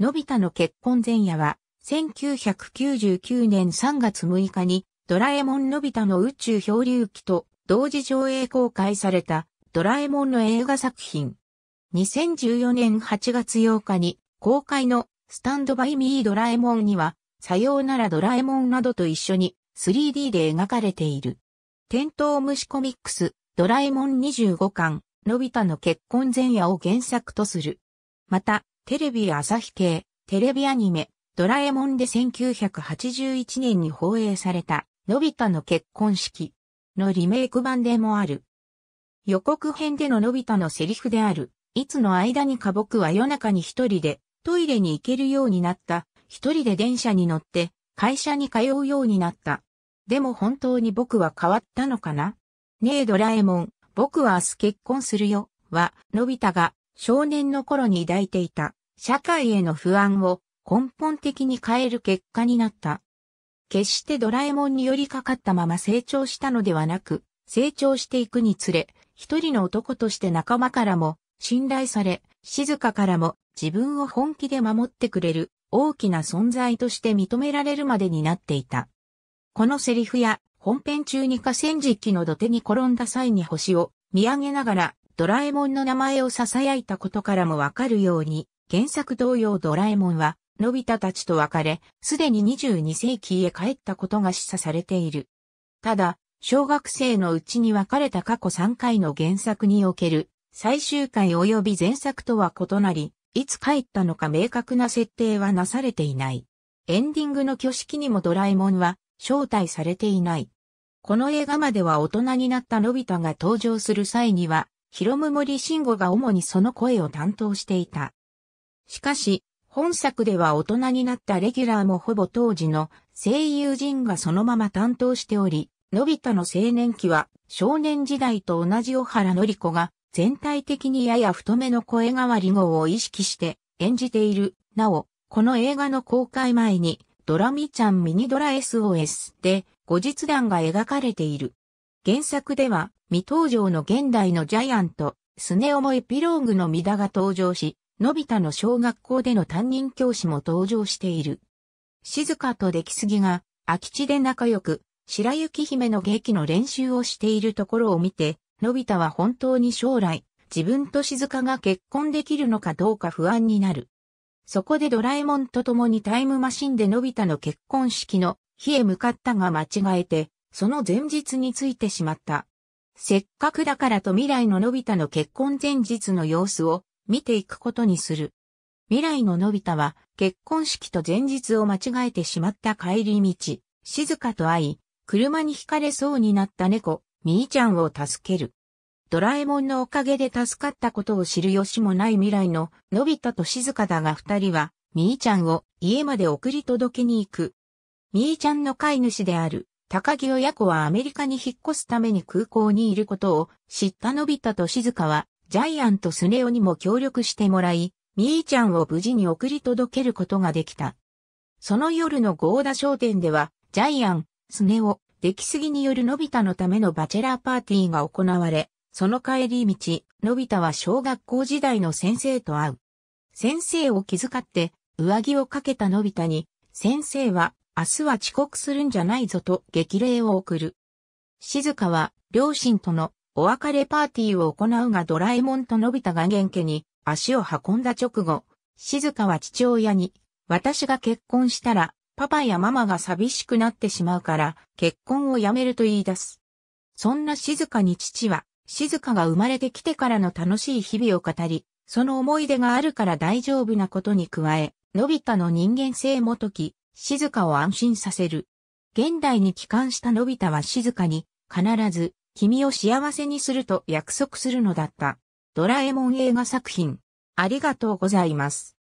のび太の結婚前夜は、1999年3月6日に、ドラえもんのび太の宇宙漂流記と同時上映公開されたドラえもんの映画作品。2014年8月8日に公開のスタンドバイミードラえもんには、さようならドラえもんなどと一緒に 3D で描かれている。店頭虫コミックス、ドラえもん25巻、のび太の結婚前夜を原作とする。また、テレビ朝日系、テレビアニメ、ドラえもんで1981年に放映された、のび太の結婚式のリメイク版でもある。予告編でののび太のセリフである、いつの間にか僕は夜中に一人でトイレに行けるようになった、一人で電車に乗って会社に通うようになった。でも本当に僕は変わったのかなねえドラえもん、僕は明日結婚するよ、は、のび太が少年の頃に抱いていた社会への不安を根本的に変える結果になった。決してドラえもんに寄りかかったまま成長したのではなく、成長していくにつれ、一人の男として仲間からも信頼され、静かからも自分を本気で守ってくれる大きな存在として認められるまでになっていた。このセリフや本編中に河川敷の土手に転んだ際に星を見上げながらドラえもんの名前を囁いたことからもわかるように、原作同様ドラえもんは、のび太たちと別れ、すでに22世紀へ帰ったことが示唆されている。ただ、小学生のうちに別れた過去3回の原作における、最終回及び前作とは異なり、いつ帰ったのか明確な設定はなされていない。エンディングの挙式にもドラえもんは招待されていない。この映画までは大人になったのび太が登場する際には、広ム森慎吾が主にその声を担当していた。しかし、本作では大人になったレギュラーもほぼ当時の声優陣がそのまま担当しており、のび太の青年期は少年時代と同じ小原のり子が全体的にやや太めの声変わり号を意識して演じている。なお、この映画の公開前にドラミちゃんミニドラ SOS で後日談が描かれている。原作では未登場の現代のジャイアント、スネオもエピローグのミダが登場し、のび太の小学校での担任教師も登場している。静香と出来すぎが空き地で仲良く、白雪姫の劇の練習をしているところを見て、のび太は本当に将来、自分と静香が結婚できるのかどうか不安になる。そこでドラえもんと共にタイムマシンでのび太の結婚式の日へ向かったが間違えて、その前日についてしまった。せっかくだからと未来ののび太の結婚前日の様子を見ていくことにする。未来ののび太は結婚式と前日を間違えてしまった帰り道、静かと会い、車に惹かれそうになった猫、みーちゃんを助ける。ドラえもんのおかげで助かったことを知る由もない未来ののび太と静かだが二人は、みーちゃんを家まで送り届けに行く。みーちゃんの飼い主である高木親子はアメリカに引っ越すために空港にいることを知ったのび太と静かはジャイアンとスネオにも協力してもらい、ミーちゃんを無事に送り届けることができた。その夜のゴーダ商店では、ジャイアン、スネオ、出来すぎによるのび太のためのバチェラーパーティーが行われ、その帰り道、のび太は小学校時代の先生と会う。先生を気遣って、上着をかけたのび太に、先生は、明日は遅刻するんじゃないぞと激励を送る。静香は、両親とのお別れパーティーを行うがドラえもんとのび太が元家に足を運んだ直後、静香は父親に、私が結婚したら、パパやママが寂しくなってしまうから、結婚をやめると言い出す。そんな静香に父は、静香が生まれてきてからの楽しい日々を語り、その思い出があるから大丈夫なことに加え、のび太の人間性も解き、静香を安心させる。現代に帰還したのび太は静かに、必ず君を幸せにすると約束するのだった。ドラえもん映画作品。ありがとうございます。